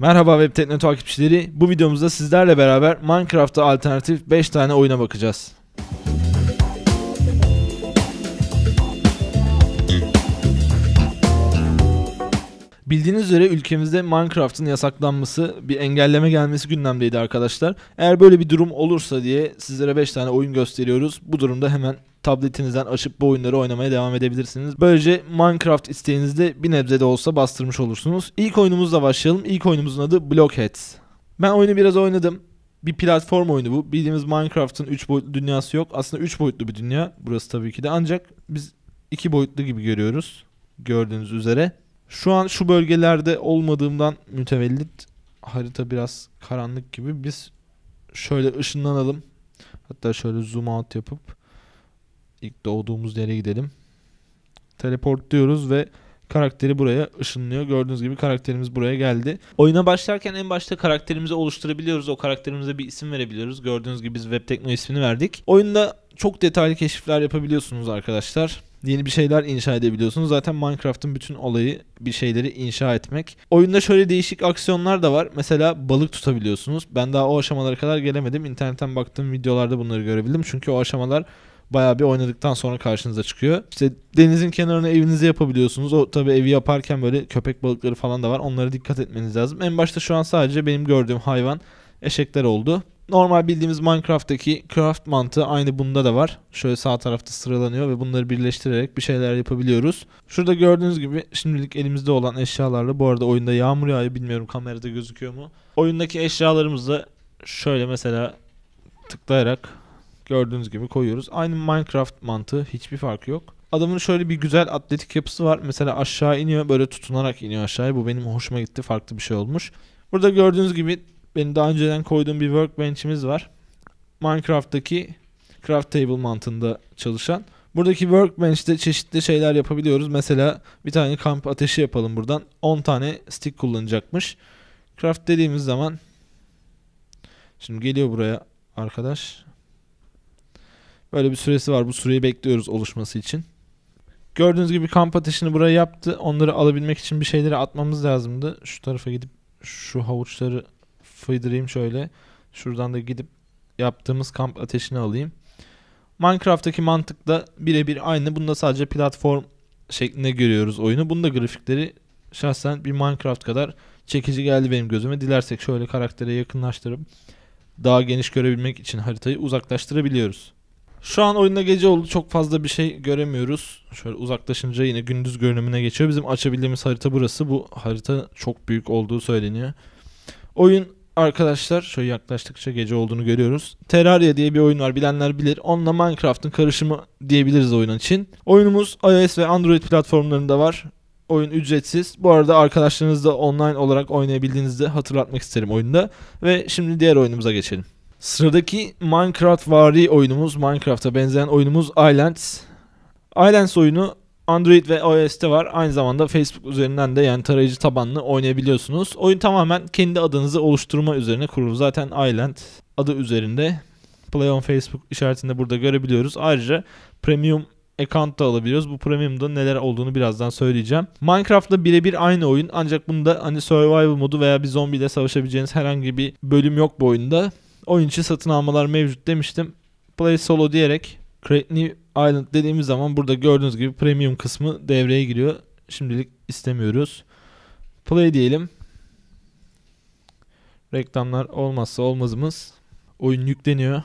Merhaba Web Tekno takipçileri. Bu videomuzda sizlerle beraber Minecraft'ta alternatif 5 tane oyuna bakacağız. Bildiğiniz üzere ülkemizde Minecraft'ın yasaklanması, bir engelleme gelmesi gündemdeydi arkadaşlar. Eğer böyle bir durum olursa diye sizlere 5 tane oyun gösteriyoruz. Bu durumda hemen tabletinizden açıp bu oyunları oynamaya devam edebilirsiniz. Böylece Minecraft isteğinizde bir nebze de olsa bastırmış olursunuz. İlk oyunumuzla başlayalım. İlk oyunumuzun adı Blockheads. Ben oyunu biraz oynadım. Bir platform oyunu bu. Bildiğimiz Minecraft'ın 3 boyutlu dünyası yok. Aslında 3 boyutlu bir dünya burası tabii ki de. Ancak biz 2 boyutlu gibi görüyoruz. Gördüğünüz üzere. Şu an şu bölgelerde olmadığımdan mütevellit harita biraz karanlık gibi. Biz şöyle ışınlanalım. Hatta şöyle zoom out yapıp İlk doğduğumuz yere gidelim. Teleport diyoruz ve karakteri buraya ışınlıyor. Gördüğünüz gibi karakterimiz buraya geldi. Oyuna başlarken en başta karakterimizi oluşturabiliyoruz. O karakterimize bir isim verebiliyoruz. Gördüğünüz gibi biz Webtekno ismini verdik. Oyunda çok detaylı keşifler yapabiliyorsunuz arkadaşlar. Yeni bir şeyler inşa edebiliyorsunuz. Zaten Minecraft'ın bütün olayı bir şeyleri inşa etmek. Oyunda şöyle değişik aksiyonlar da var. Mesela balık tutabiliyorsunuz. Ben daha o aşamalara kadar gelemedim. İnternetten baktığım videolarda bunları görebildim. Çünkü o aşamalar bayağı bir oynadıktan sonra karşınıza çıkıyor. İşte denizin kenarına evinizi yapabiliyorsunuz. O tabii evi yaparken böyle köpek balıkları falan da var. Onlara dikkat etmeniz lazım. En başta şu an sadece benim gördüğüm hayvan eşekler oldu. Normal bildiğimiz Minecraft'taki craft mantığı aynı bunda da var. Şöyle sağ tarafta sıralanıyor ve bunları birleştirerek bir şeyler yapabiliyoruz. Şurada gördüğünüz gibi şimdilik elimizde olan eşyalarla bu arada oyunda yağmur yağıyor bilmiyorum kamerada gözüküyor mu. Oyundaki eşyalarımızı şöyle mesela tıklayarak Gördüğünüz gibi koyuyoruz. Aynı Minecraft mantığı hiçbir farkı yok. Adamın şöyle bir güzel atletik yapısı var. Mesela aşağı iniyor böyle tutunarak iniyor aşağıya. Bu benim hoşuma gitti. Farklı bir şey olmuş. Burada gördüğünüz gibi benim daha önceden koyduğum bir workbench'imiz var. Minecraft'taki craft table mantığında çalışan. Buradaki workbench'te çeşitli şeyler yapabiliyoruz. Mesela bir tane kamp ateşi yapalım buradan. 10 tane stick kullanacakmış. Craft dediğimiz zaman şimdi geliyor buraya arkadaş. Böyle bir süresi var. Bu süreyi bekliyoruz oluşması için. Gördüğünüz gibi kamp ateşini buraya yaptı. Onları alabilmek için bir şeyleri atmamız lazımdı. Şu tarafa gidip şu havuçları fıydırayım şöyle. Şuradan da gidip yaptığımız kamp ateşini alayım. Minecraft'taki da birebir aynı. Bunda sadece platform şeklinde görüyoruz oyunu. Bunda grafikleri şahsen bir Minecraft kadar çekici geldi benim gözüme. Dilersek şöyle karaktere yakınlaştırıp daha geniş görebilmek için haritayı uzaklaştırabiliyoruz. Şu an oyunda gece oldu. Çok fazla bir şey göremiyoruz. Şöyle uzaklaşınca yine gündüz görünümüne geçiyor. Bizim açabildiğimiz harita burası. Bu harita çok büyük olduğu söyleniyor. Oyun arkadaşlar şöyle yaklaştıkça gece olduğunu görüyoruz. Terraria diye bir oyun var bilenler bilir. Onunla Minecraft'ın karışımı diyebiliriz oyun için. Oyunumuz iOS ve Android platformlarında var. Oyun ücretsiz. Bu arada arkadaşlarınızla online olarak oynayabildiğinizde hatırlatmak isterim oyunda. Ve şimdi diğer oyunumuza geçelim. Sıradaki Minecraft vari oyunumuz, Minecraft'a benzeyen oyunumuz Islands. Islands oyunu Android ve iOS'te var. Aynı zamanda Facebook üzerinden de yani tarayıcı tabanlı oynayabiliyorsunuz. Oyun tamamen kendi adınızı oluşturma üzerine kurulu. Zaten Island adı üzerinde. Play on Facebook işaretinde burada görebiliyoruz. Ayrıca premium account da alabiliyoruz. Bu premium'da neler olduğunu birazdan söyleyeceğim. Minecraft'la birebir aynı oyun ancak bunda hani survival modu veya bir zombiyle savaşabileceğiniz herhangi bir bölüm yok bu oyunda oyun için satın almalar mevcut demiştim. Play Solo diyerek Create New Island dediğimiz zaman burada gördüğünüz gibi premium kısmı devreye giriyor. Şimdilik istemiyoruz. Play diyelim. Reklamlar olmazsa olmazımız. Oyun yükleniyor.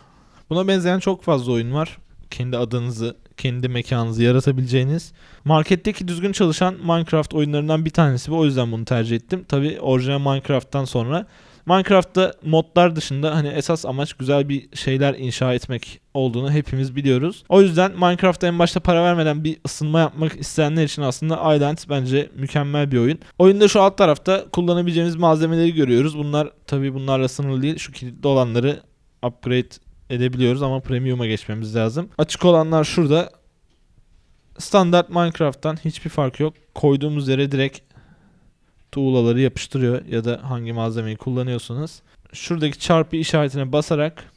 Buna benzeyen çok fazla oyun var. Kendi adınızı, kendi mekanınızı yaratabileceğiniz. Marketteki düzgün çalışan Minecraft oyunlarından bir tanesi bu. O yüzden bunu tercih ettim. Tabi orijinal Minecraft'tan sonra Minecraft'ta modlar dışında hani esas amaç güzel bir şeyler inşa etmek olduğunu hepimiz biliyoruz. O yüzden Minecraft'ta en başta para vermeden bir ısınma yapmak isteyenler için aslında Island bence mükemmel bir oyun. Oyunda şu alt tarafta kullanabileceğimiz malzemeleri görüyoruz. Bunlar tabii bunlarla sınırlı değil. Şu kilitli olanları upgrade edebiliyoruz ama premium'a geçmemiz lazım. Açık olanlar şurada standart Minecraft'tan hiçbir fark yok. Koyduğumuz yere direkt tuğlaları yapıştırıyor ya da hangi malzemeyi kullanıyorsanız. Şuradaki çarpı işaretine basarak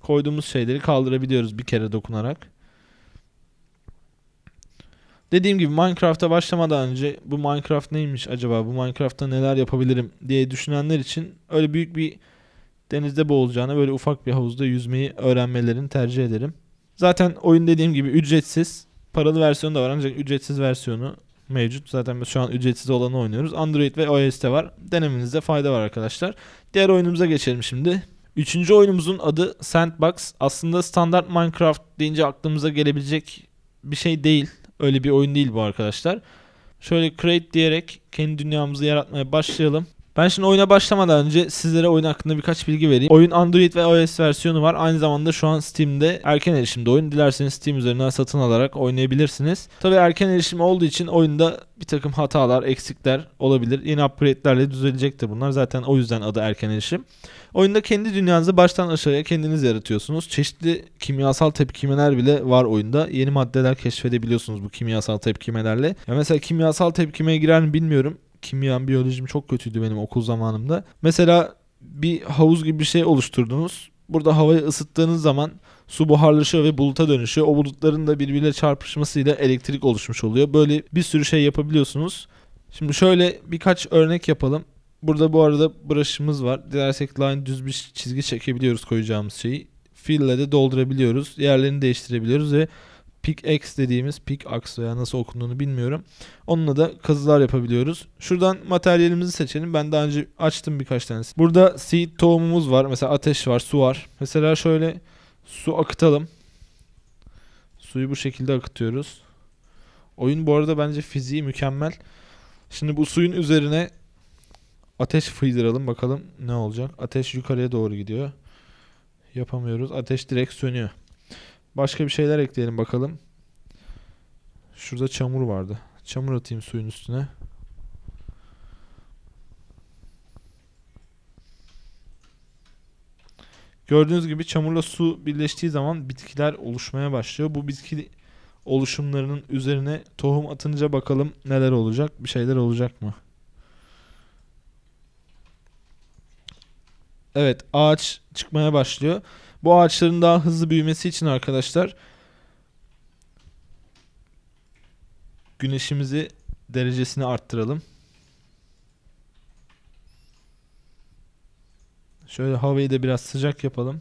koyduğumuz şeyleri kaldırabiliyoruz bir kere dokunarak. Dediğim gibi Minecraft'a başlamadan önce bu Minecraft neymiş acaba? Bu Minecraft'ta neler yapabilirim diye düşünenler için öyle büyük bir denizde boğulacağına böyle ufak bir havuzda yüzmeyi öğrenmelerini tercih ederim. Zaten oyun dediğim gibi ücretsiz. Paralı versiyonu da var ancak ücretsiz versiyonu mevcut. Zaten şu an ücretsiz olanı oynuyoruz. Android ve iOS'te var. Denemenizde fayda var arkadaşlar. Diğer oyunumuza geçelim şimdi. Üçüncü oyunumuzun adı Sandbox. Aslında standart Minecraft deyince aklımıza gelebilecek bir şey değil. Öyle bir oyun değil bu arkadaşlar. Şöyle create diyerek kendi dünyamızı yaratmaya başlayalım. Ben şimdi oyuna başlamadan önce sizlere oyun hakkında birkaç bilgi vereyim. Oyun Android ve iOS versiyonu var. Aynı zamanda şu an Steam'de erken erişimde oyun. Dilerseniz Steam üzerinden satın alarak oynayabilirsiniz. Tabii erken erişim olduğu için oyunda bir takım hatalar, eksikler olabilir. Yeni upgrade'lerle düzelecektir bunlar. Zaten o yüzden adı erken erişim. Oyunda kendi dünyanızı baştan aşağıya kendiniz yaratıyorsunuz. Çeşitli kimyasal tepkimeler bile var oyunda. Yeni maddeler keşfedebiliyorsunuz bu kimyasal tepkimelerle. Ya mesela kimyasal tepkimeye girer mi bilmiyorum kimyam, biyolojim çok kötüydü benim okul zamanımda. Mesela bir havuz gibi bir şey oluşturdunuz. Burada havayı ısıttığınız zaman su buharlaşıyor ve buluta dönüşüyor. O bulutların da birbiriyle çarpışmasıyla elektrik oluşmuş oluyor. Böyle bir sürü şey yapabiliyorsunuz. Şimdi şöyle birkaç örnek yapalım. Burada bu arada brush'ımız var. Dilersek line düz bir çizgi çekebiliyoruz koyacağımız şeyi. Fill'le de doldurabiliyoruz. Yerlerini değiştirebiliyoruz ve pickaxe dediğimiz pickaxe veya nasıl okunduğunu bilmiyorum. Onunla da kazılar yapabiliyoruz. Şuradan materyalimizi seçelim. Ben daha önce açtım birkaç tanesi. Burada seed tohumumuz var. Mesela ateş var, su var. Mesela şöyle su akıtalım. Suyu bu şekilde akıtıyoruz. Oyun bu arada bence fiziği mükemmel. Şimdi bu suyun üzerine ateş fıydıralım bakalım ne olacak. Ateş yukarıya doğru gidiyor. Yapamıyoruz. Ateş direkt sönüyor. Başka bir şeyler ekleyelim bakalım. Şurada çamur vardı. Çamur atayım suyun üstüne. Gördüğünüz gibi çamurla su birleştiği zaman bitkiler oluşmaya başlıyor. Bu bitki oluşumlarının üzerine tohum atınca bakalım neler olacak? Bir şeyler olacak mı? Evet ağaç çıkmaya başlıyor. Bu ağaçların daha hızlı büyümesi için arkadaşlar güneşimizi derecesini arttıralım. Şöyle havayı da biraz sıcak yapalım.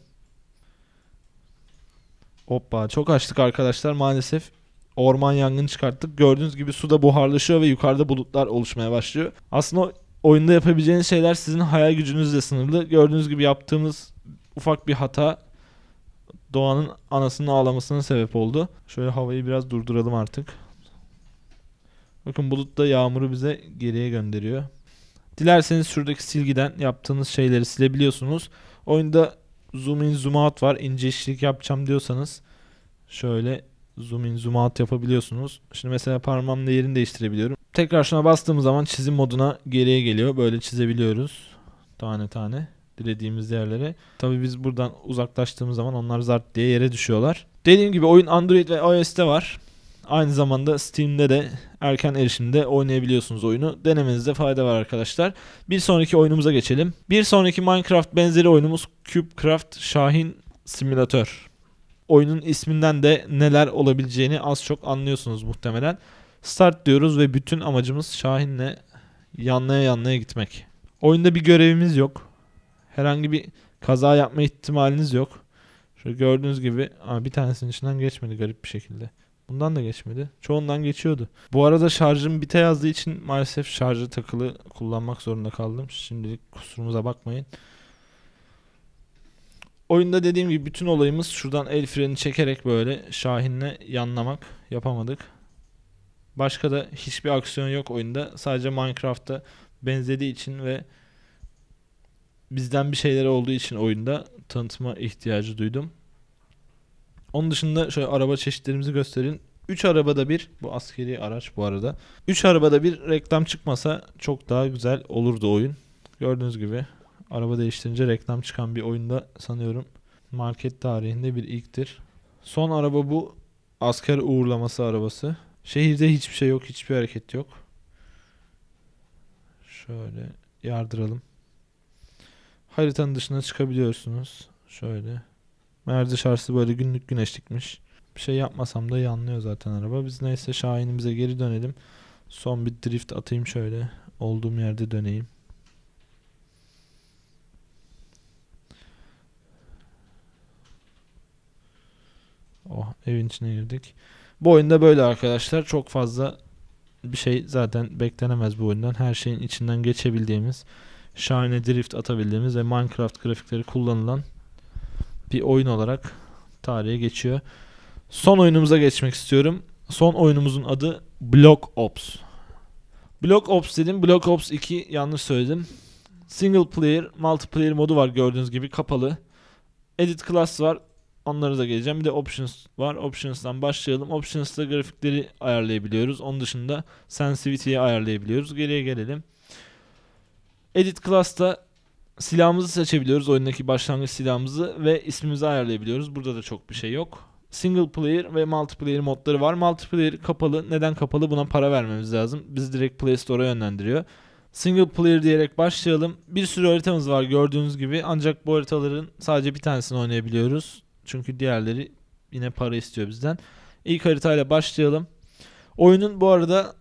Hoppa çok açtık arkadaşlar maalesef orman yangını çıkarttık. Gördüğünüz gibi suda buharlaşıyor ve yukarıda bulutlar oluşmaya başlıyor. Aslında oyunda yapabileceğiniz şeyler sizin hayal gücünüzle sınırlı. Gördüğünüz gibi yaptığımız ufak bir hata Doğan'ın anasının ağlamasına sebep oldu. Şöyle havayı biraz durduralım artık. Bakın bulut da yağmuru bize geriye gönderiyor. Dilerseniz şuradaki silgiden yaptığınız şeyleri silebiliyorsunuz. Oyunda zoom in zoom out var. İnce işlik yapacağım diyorsanız şöyle zoom in zoom out yapabiliyorsunuz. Şimdi mesela parmağımla yerini değiştirebiliyorum. Tekrar şuna bastığım zaman çizim moduna geriye geliyor. Böyle çizebiliyoruz tane tane dilediğimiz yerlere. Tabi biz buradan uzaklaştığımız zaman onlar zart diye yere düşüyorlar. Dediğim gibi oyun Android ve iOS'te var. Aynı zamanda Steam'de de erken erişimde oynayabiliyorsunuz oyunu. Denemenizde fayda var arkadaşlar. Bir sonraki oyunumuza geçelim. Bir sonraki Minecraft benzeri oyunumuz CubeCraft Şahin Simülatör. Oyunun isminden de neler olabileceğini az çok anlıyorsunuz muhtemelen. Start diyoruz ve bütün amacımız Şahin'le yanlaya yanlaya gitmek. Oyunda bir görevimiz yok herhangi bir kaza yapma ihtimaliniz yok. Şöyle gördüğünüz gibi ama bir tanesinin içinden geçmedi garip bir şekilde. Bundan da geçmedi. Çoğundan geçiyordu. Bu arada şarjım bite yazdığı için maalesef şarjı takılı kullanmak zorunda kaldım. Şimdilik kusurumuza bakmayın. Oyunda dediğim gibi bütün olayımız şuradan el freni çekerek böyle Şahin'le yanlamak yapamadık. Başka da hiçbir aksiyon yok oyunda. Sadece Minecraft'ta benzediği için ve bizden bir şeyler olduğu için oyunda tanıtma ihtiyacı duydum. Onun dışında şöyle araba çeşitlerimizi gösterin. 3 arabada bir bu askeri araç bu arada. 3 arabada bir reklam çıkmasa çok daha güzel olurdu oyun. Gördüğünüz gibi araba değiştirince reklam çıkan bir oyunda sanıyorum market tarihinde bir ilktir. Son araba bu asker uğurlaması arabası. Şehirde hiçbir şey yok, hiçbir hareket yok. Şöyle yardıralım. Haritanın dışına çıkabiliyorsunuz. Şöyle. Meğer dışarısı böyle günlük güneşlikmiş. Bir şey yapmasam da yanlıyor zaten araba. Biz neyse Şahin'imize geri dönelim. Son bir drift atayım şöyle. Olduğum yerde döneyim. Oh evin içine girdik. Bu oyunda böyle arkadaşlar. Çok fazla bir şey zaten beklenemez bu oyundan. Her şeyin içinden geçebildiğimiz şahane drift atabildiğimiz ve Minecraft grafikleri kullanılan bir oyun olarak tarihe geçiyor. Son oyunumuza geçmek istiyorum. Son oyunumuzun adı Block Ops. Block Ops dedim. Block Ops 2 yanlış söyledim. Single player, multiplayer modu var gördüğünüz gibi kapalı. Edit class var. Onlara da geleceğim. Bir de options var. Options'tan başlayalım. Options'ta grafikleri ayarlayabiliyoruz. Onun dışında sensitivity'yi ayarlayabiliyoruz. Geriye gelelim. Edit Class'ta silahımızı seçebiliyoruz. Oyundaki başlangıç silahımızı ve ismimizi ayarlayabiliyoruz. Burada da çok bir şey yok. Single player ve multiplayer modları var. Multiplayer kapalı. Neden kapalı? Buna para vermemiz lazım. Biz direkt Play Store'a yönlendiriyor. Single player diyerek başlayalım. Bir sürü haritamız var gördüğünüz gibi. Ancak bu haritaların sadece bir tanesini oynayabiliyoruz. Çünkü diğerleri yine para istiyor bizden. İlk haritayla başlayalım. Oyunun bu arada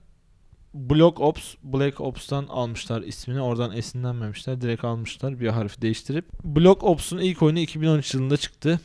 Block Ops, Black Ops'tan almışlar ismini. Oradan esinlenmemişler. Direkt almışlar bir harfi değiştirip. Block Ops'un ilk oyunu 2013 yılında çıktı.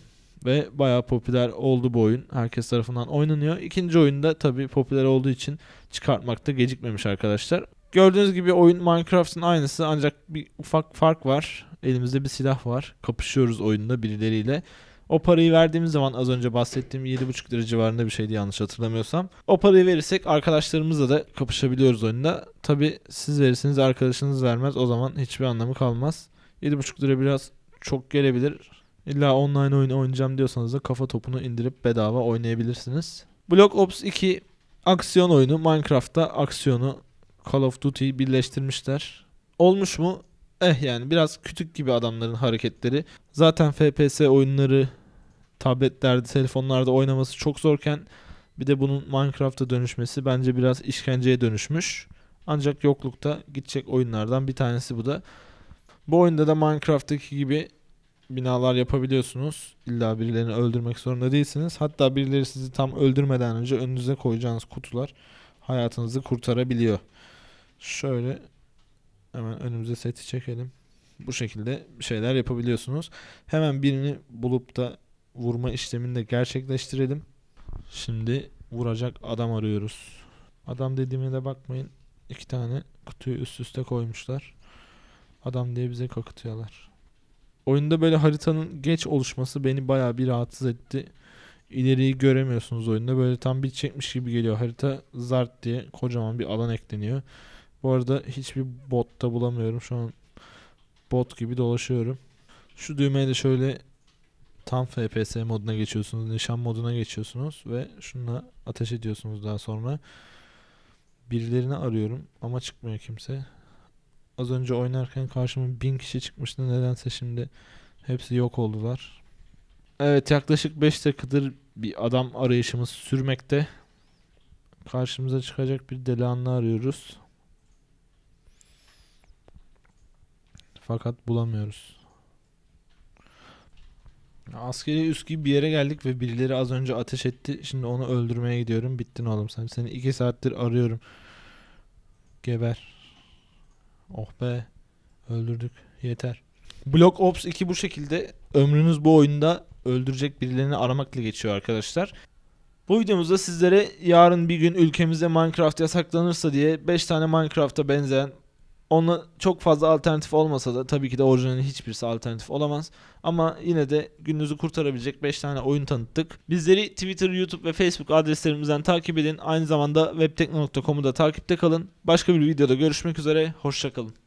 Ve bayağı popüler oldu bu oyun. Herkes tarafından oynanıyor. İkinci oyunda tabi popüler olduğu için çıkartmakta gecikmemiş arkadaşlar. Gördüğünüz gibi oyun Minecraft'ın aynısı ancak bir ufak fark var. Elimizde bir silah var. Kapışıyoruz oyunda birileriyle. O parayı verdiğimiz zaman az önce bahsettiğim 7,5 lira civarında bir şeydi yanlış hatırlamıyorsam. O parayı verirsek arkadaşlarımızla da kapışabiliyoruz oyunda. Tabi siz verirsiniz, arkadaşınız vermez o zaman hiçbir anlamı kalmaz. 7,5 lira biraz çok gelebilir. İlla online oyunu oynayacağım diyorsanız da kafa topunu indirip bedava oynayabilirsiniz. Block Ops 2 aksiyon oyunu Minecraft'ta aksiyonu Call of Duty birleştirmişler. Olmuş mu? eh yani biraz kütük gibi adamların hareketleri. Zaten FPS oyunları tabletlerde, telefonlarda oynaması çok zorken bir de bunun Minecraft'a dönüşmesi bence biraz işkenceye dönüşmüş. Ancak yoklukta gidecek oyunlardan bir tanesi bu da. Bu oyunda da Minecraft'taki gibi binalar yapabiliyorsunuz. İlla birilerini öldürmek zorunda değilsiniz. Hatta birileri sizi tam öldürmeden önce önünüze koyacağınız kutular hayatınızı kurtarabiliyor. Şöyle Hemen önümüze seti çekelim. Bu şekilde şeyler yapabiliyorsunuz. Hemen birini bulup da vurma işlemini de gerçekleştirelim. Şimdi vuracak adam arıyoruz. Adam dediğime de bakmayın. İki tane kutuyu üst üste koymuşlar. Adam diye bize kakıtıyorlar. Oyunda böyle haritanın geç oluşması beni baya bir rahatsız etti. İleriyi göremiyorsunuz oyunda. Böyle tam bir çekmiş gibi geliyor. Harita zart diye kocaman bir alan ekleniyor. Bu arada hiçbir bot da bulamıyorum. Şu an bot gibi dolaşıyorum. Şu düğmeye de şöyle tam FPS moduna geçiyorsunuz. Nişan moduna geçiyorsunuz ve şununla ateş ediyorsunuz daha sonra. Birilerini arıyorum ama çıkmıyor kimse. Az önce oynarken karşıma bin kişi çıkmıştı. Nedense şimdi hepsi yok oldular. Evet yaklaşık 5 dakikadır bir adam arayışımız sürmekte. Karşımıza çıkacak bir delanlı arıyoruz. Fakat bulamıyoruz. Askeri üs gibi bir yere geldik ve birileri az önce ateş etti. Şimdi onu öldürmeye gidiyorum. Bittin oğlum sen. Seni iki saattir arıyorum. Geber. Oh be. Öldürdük. Yeter. Block Ops 2 bu şekilde ömrünüz bu oyunda öldürecek birilerini aramakla geçiyor arkadaşlar. Bu videomuzda sizlere yarın bir gün ülkemizde Minecraft yasaklanırsa diye 5 tane Minecraft'a benzeyen ona çok fazla alternatif olmasa da tabii ki de orijinalin hiçbirisi alternatif olamaz. Ama yine de gününüzü kurtarabilecek 5 tane oyun tanıttık. Bizleri Twitter, YouTube ve Facebook adreslerimizden takip edin. Aynı zamanda webtekno.com'u da takipte kalın. Başka bir videoda görüşmek üzere. Hoşçakalın.